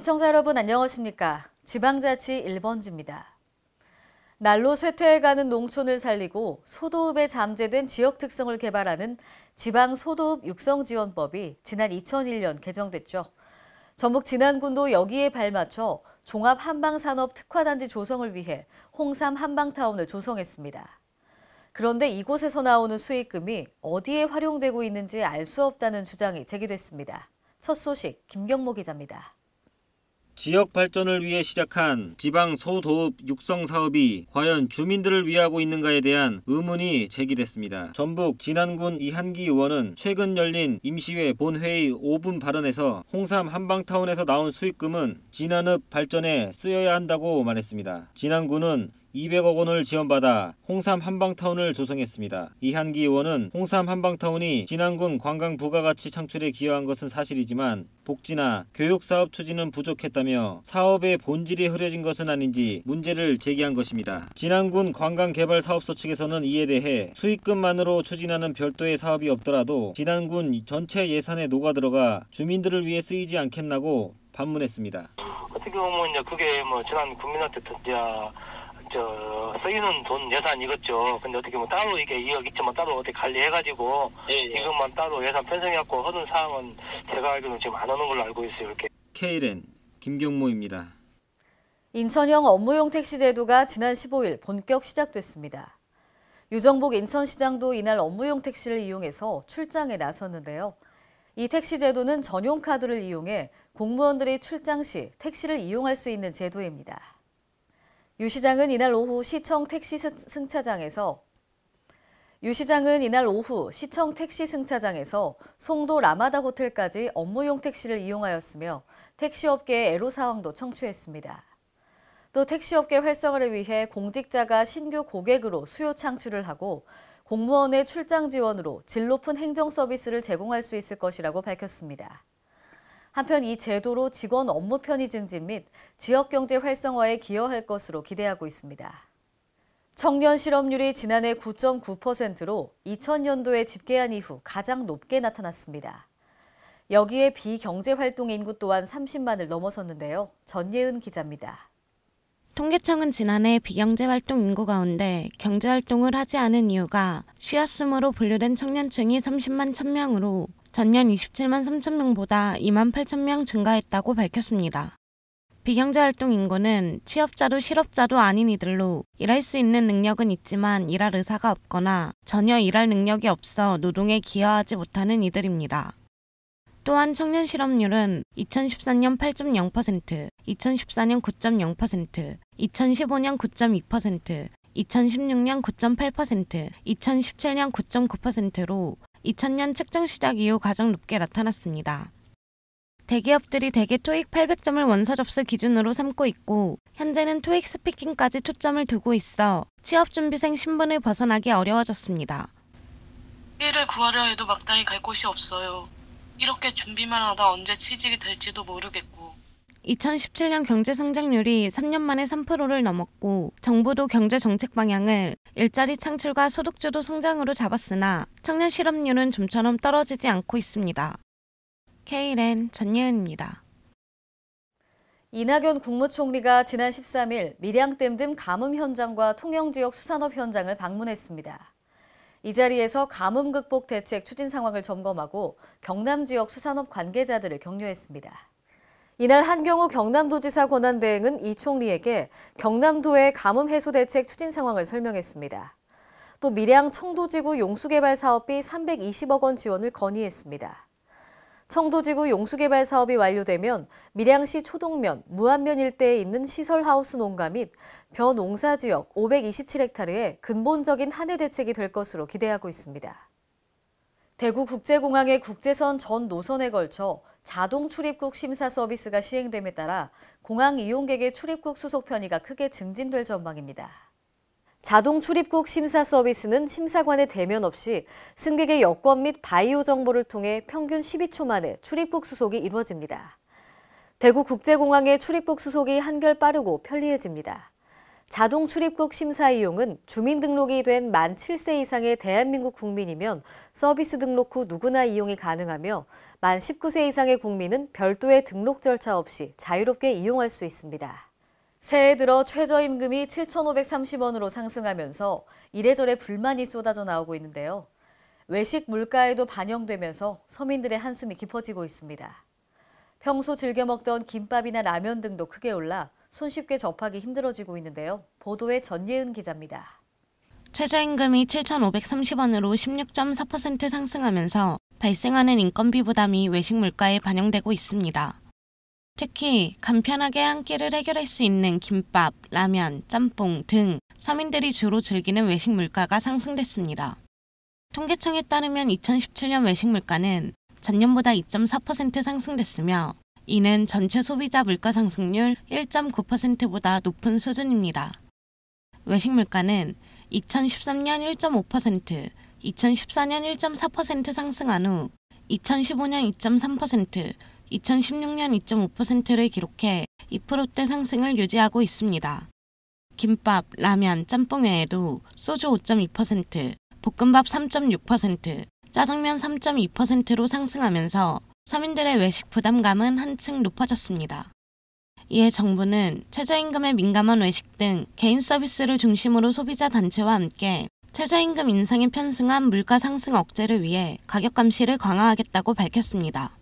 시청자 여러분 안녕하십니까? 지방자치 1번지입니다. 날로 쇠퇴해가는 농촌을 살리고 소도읍에 잠재된 지역 특성을 개발하는 지방 소도읍 육성지원법이 지난 2001년 개정됐죠. 전북 진안군도 여기에 발맞춰 종합 한방산업 특화단지 조성을 위해 홍삼 한방타운을 조성했습니다. 그런데 이곳에서 나오는 수익금이 어디에 활용되고 있는지 알 수 없다는 주장이 제기됐습니다. 첫 소식 김경모 기자입니다. 지역 발전을 위해 시작한 지방 소도읍 육성 사업이 과연 주민들을 위하고 있는가에 대한 의문이 제기됐습니다. 전북 진안군 이한기 의원은 최근 열린 임시회 본회의 5분 발언에서 홍삼 한방타운에서 나온 수익금은 진안읍 발전에 쓰여야 한다고 말했습니다. 진안군은 200억 원을 지원받아 홍삼 한방타운을 조성했습니다. 이한기 의원은 홍삼 한방타운이 진안군 관광 부가가치 창출에 기여한 것은 사실이지만 복지나 교육사업 추진은 부족했다며 사업의 본질이 흐려진 것은 아닌지 문제를 제기한 것입니다. 진안군 관광개발사업소 측에서는 이에 대해 수익금만으로 추진하는 별도의 사업이 없더라도 진안군 전체 예산에 녹아들어가 주민들을 위해 쓰이지 않겠나고 반문했습니다. 어떻게 보면 이제 그게 뭐 지난 국민한테 던져 저 쓰이는 돈 예산 이것죠. 근데 어떻게 뭐 따로 이게 2억 2천만 따로 어떻게 관리해가지고 예, 예. 이것만 따로 예산 편성해갖고 하는 사항은 제가 알기로는 지금 안 하는 걸로 알고 있어요. 이렇게. KLN 김경모입니다. 인천형 업무용 택시 제도가 지난 15일 본격 시작됐습니다. 유정복 인천시장도 이날 업무용 택시를 이용해서 출장에 나섰는데요. 이 택시 제도는 전용 카드를 이용해 공무원들이 출장 시 택시를 이용할 수 있는 제도입니다. 유 시장은 이날 오후 시청 택시 승차장에서 유 시장은 이날 오후 시청 택시 승차장에서 송도 라마다 호텔까지 업무용 택시를 이용하였으며 택시업계의 애로사항도 청취했습니다. 또 택시업계 활성화를 위해 공직자가 신규 고객으로 수요 창출을 하고 공무원의 출장 지원으로 질 높은 행정 서비스를 제공할 수 있을 것이라고 밝혔습니다. 한편 이 제도로 직원 업무 편의 증진 및 지역 경제 활성화에 기여할 것으로 기대하고 있습니다. 청년 실업률이 지난해 9.9%로 2000년도에 집계한 이후 가장 높게 나타났습니다. 여기에 비경제활동 인구 또한 30만을 넘어섰는데요. 전예은 기자입니다. 통계청은 지난해 비경제활동 인구 가운데 경제활동을 하지 않은 이유가 쉬었음으로 분류된 청년층이 30만 1000명으로 전년 27만 3천 명보다 2만 8천 명 증가했다고 밝혔습니다. 비경제 활동 인구는 취업자도 실업자도 아닌 이들로 일할 수 있는 능력은 있지만 일할 의사가 없거나 전혀 일할 능력이 없어 노동에 기여하지 못하는 이들입니다. 또한 청년 실업률은 2 0 1 4년 8.0%, 2014년 9.0%, 2015년 9.2%, 2016년 9.8%, 2017년 9.9%로 2000년 책정 시작 이후 가장 높게 나타났습니다. 대기업들이 대개 토익 800점을 원서 접수 기준으로 삼고 있고 현재는 토익 스피킹까지 초점을 두고 있어 취업 준비생 신분을 벗어나기 어려워졌습니다. 일을 구하려 해도 마땅히 갈 곳이 없어요. 이렇게 준비만 하다 언제 취직이 될지도 모르겠고 2017년 경제 성장률이 3년 만에 3%를 넘었고 정부도 경제 정책 방향을 일자리 창출과 소득주도 성장으로 잡았으나 청년 실업률은 좀처럼 떨어지지 않고 있습니다. KLN 전예은입니다. 이낙연 국무총리가 지난 13일 밀양댐 등 가뭄 현장과 통영지역 수산업 현장을 방문했습니다. 이 자리에서 가뭄 극복 대책 추진 상황을 점검하고 경남 지역 수산업 관계자들을 격려했습니다. 이날 한경호 경남도지사 권한대행은 이 총리에게 경남도의 가뭄 해소 대책 추진 상황을 설명했습니다. 또 밀양 청도지구 용수개발 사업비 320억 원 지원을 건의했습니다. 청도지구 용수개발 사업이 완료되면 밀양시 초동면, 무안면 일대에 있는 시설하우스 농가 및 벼농사지역 527헥타르에 근본적인 한해 대책이 될 것으로 기대하고 있습니다. 대구국제공항의 국제선 전 노선에 걸쳐 자동 출입국 심사 서비스가 시행됨에 따라 공항 이용객의 출입국 수속 편의가 크게 증진될 전망입니다. 자동 출입국 심사 서비스는 심사관의 대면 없이 승객의 여권 및 바이오 정보를 통해 평균 12초 만에 출입국 수속이 이루어집니다. 대구 국제공항의 출입국 수속이 한결 빠르고 편리해집니다. 자동 출입국 심사 이용은 주민등록이 된 만 7세 이상의 대한민국 국민이면 서비스 등록 후 누구나 이용이 가능하며 만 19세 이상의 국민은 별도의 등록 절차 없이 자유롭게 이용할 수 있습니다. 새해 들어 최저임금이 7,530원으로 상승하면서 이래저래 불만이 쏟아져 나오고 있는데요. 외식 물가에도 반영되면서 서민들의 한숨이 깊어지고 있습니다. 평소 즐겨 먹던 김밥이나 라면 등도 크게 올라 손쉽게 접하기 힘들어지고 있는데요. 보도에 전예은 기자입니다. 최저임금이 7,530원으로 16.4% 상승하면서 발생하는 인건비 부담이 외식 물가에 반영되고 있습니다. 특히 간편하게 한 끼를 해결할 수 있는 김밥, 라면, 짬뽕 등 서민들이 주로 즐기는 외식 물가가 상승됐습니다. 통계청에 따르면 2017년 외식 물가는 전년보다 2.4% 상승됐으며 이는 전체 소비자 물가 상승률 1.9%보다 높은 수준입니다. 외식 물가는 2013년 1.5%, 2014년 1.4% 상승한 후 2015년 2.3%, 2016년 2.5%를 기록해 2%대 상승을 유지하고 있습니다. 김밥, 라면, 짬뽕 외에도 소주 5.2%, 볶음밥 3.6%, 짜장면 3.2%로 상승하면서 서민들의 외식 부담감은 한층 높아졌습니다. 이에 정부는 최저임금에 민감한 외식 등 개인 서비스를 중심으로 소비자 단체와 함께 최저임금 인상에 편승한 물가 상승 억제를 위해 가격 감시를 강화하겠다고 밝혔습니다.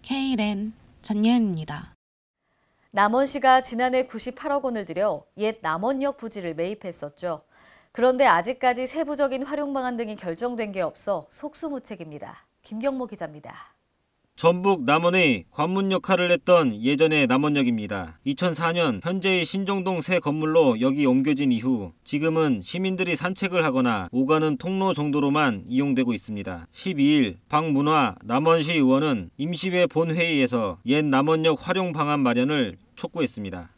KLM 전예은입니다. 남원시가 지난해 98억 원을 들여 옛 남원역 부지를 매입했었죠. 그런데 아직까지 세부적인 활용 방안 등이 결정된 게 없어 속수무책입니다. 김경모 기자입니다. 전북 남원의 관문 역할을 했던 예전의 남원역입니다. 2004년 현재의 신정동 새 건물로 여기 옮겨진 이후 지금은 시민들이 산책을 하거나 오가는 통로 정도로만 이용되고 있습니다. 12일 박문화 남원시 의원은 임시회 본회의에서 옛 남원역 활용 방안 마련을 촉구했습니다.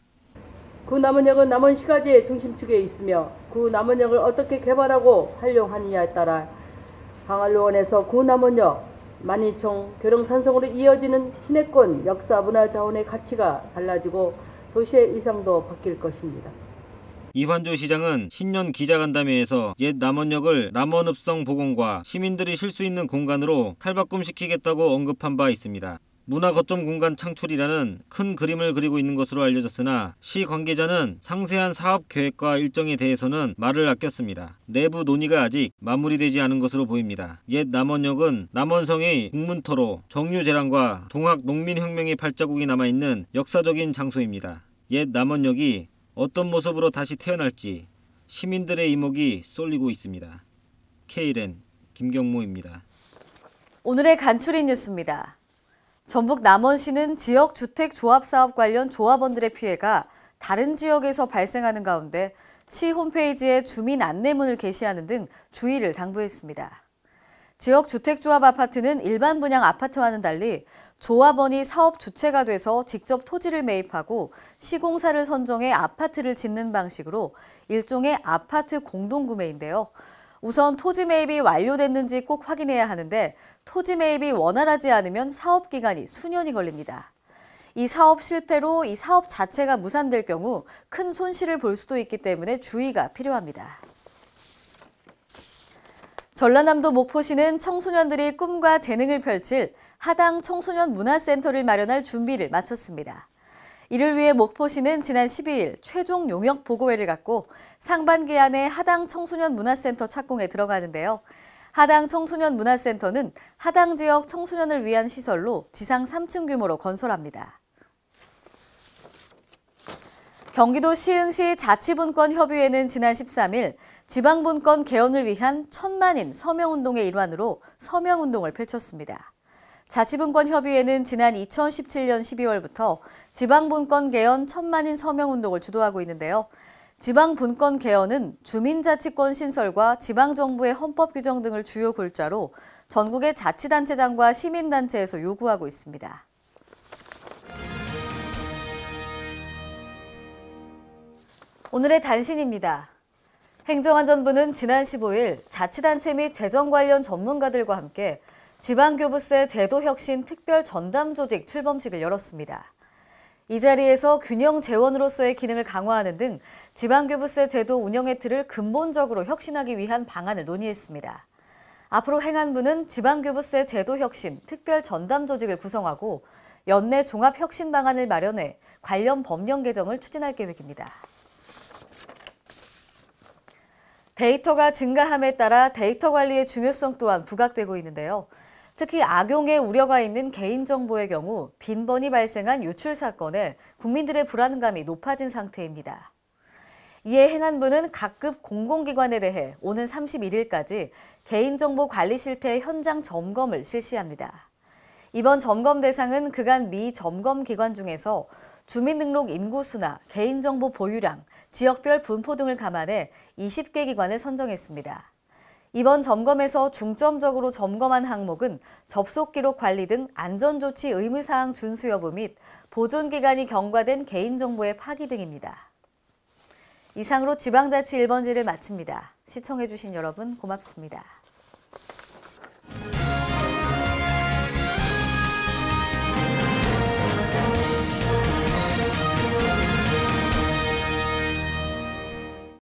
그 남원역은 남원시가지의 중심축에 있으며 그 남원역을 어떻게 개발하고 활용하느냐에 따라 방할로원에서 구 그 남원역 만인총결령산성으로 이어지는 시내권 역사 문화 자원의 가치가 달라지고 도시의 이상도 바뀔 것입니다. 이환조 시장은 신년 기자간담회에서 옛 남원역을 남원읍성 복원과 시민들이 쉴 수 있는 공간으로 탈바꿈시키겠다고 언급한 바 있습니다. 문화 거점 공간 창출이라는 큰 그림을 그리고 있는 것으로 알려졌으나 시 관계자는 상세한 사업 계획과 일정에 대해서는 말을 아꼈습니다. 내부 논의가 아직 마무리되지 않은 것으로 보입니다. 옛 남원역은 남원성의 국문터로 정유 재란과 동학 농민혁명의 발자국이 남아있는 역사적인 장소입니다. 옛 남원역이 어떤 모습으로 다시 태어날지 시민들의 이목이 쏠리고 있습니다. KLN 김경모입니다. 오늘의 간추린 뉴스입니다. 전북 남원시는 지역 주택 조합 사업 관련 조합원들의 피해가 다른 지역에서 발생하는 가운데 시 홈페이지에 주민 안내문을 게시하는 등 주의를 당부했습니다. 지역 주택조합 아파트는 일반 분양 아파트와는 달리 조합원이 사업 주체가 돼서 직접 토지를 매입하고 시공사를 선정해 아파트를 짓는 방식으로 일종의 아파트 공동구매인데요. 우선 토지 매입이 완료됐는지 꼭 확인해야 하는데 토지 매입이 원활하지 않으면 사업 기간이 수년이 걸립니다. 이 사업 실패로 이 사업 자체가 무산될 경우 큰 손실을 볼 수도 있기 때문에 주의가 필요합니다. 전라남도 목포시는 청소년들이 꿈과 재능을 펼칠 하당 청소년 문화센터를 마련할 준비를 마쳤습니다. 이를 위해 목포시는 지난 12일 최종 용역 보고회를 갖고 상반기 안에 하당 청소년 문화센터 착공에 들어가는데요. 하당 청소년 문화센터는 하당 지역 청소년을 위한 시설로 지상 3층 규모로 건설합니다. 경기도 시흥시 자치분권 협의회는 지난 13일 지방분권 개헌을 위한 천만인 서명운동의 일환으로 서명운동을 펼쳤습니다. 자치분권협의회는 지난 2017년 12월부터 지방분권 개헌 천만인 서명운동을 주도하고 있는데요. 지방분권 개헌은 주민자치권 신설과 지방정부의 헌법 규정 등을 주요 골자로 전국의 자치단체장과 시민단체에서 요구하고 있습니다. 오늘의 단신입니다. 행정안전부는 지난 15일 자치단체 및 재정 관련 전문가들과 함께 지방교부세 제도혁신 특별 전담조직 출범식을 열었습니다. 이 자리에서 균형 재원으로서의 기능을 강화하는 등 지방교부세 제도 운영의 틀을 근본적으로 혁신하기 위한 방안을 논의했습니다. 앞으로 행안부는 지방교부세 제도혁신 특별 전담조직을 구성하고 연내 종합혁신 방안을 마련해 관련 법령 개정을 추진할 계획입니다. 데이터가 증가함에 따라 데이터 관리의 중요성 또한 부각되고 있는데요. 특히 악용의 우려가 있는 개인정보의 경우 빈번히 발생한 유출 사건에 국민들의 불안감이 높아진 상태입니다. 이에 행안부는 각급 공공기관에 대해 오는 31일까지 개인정보 관리 실태 현장 점검을 실시합니다. 이번 점검 대상은 그간 미 점검 기관 중에서 주민등록 인구수나 개인정보 보유량, 지역별 분포 등을 감안해 20개 기관을 선정했습니다. 이번 점검에서 중점적으로 점검한 항목은 접속 기록 관리 등 안전조치 의무사항 준수 여부 및 보존기간이 경과된 개인정보의 파기 등입니다. 이상으로 지방자치 1번지를 마칩니다. 시청해주신 여러분 고맙습니다.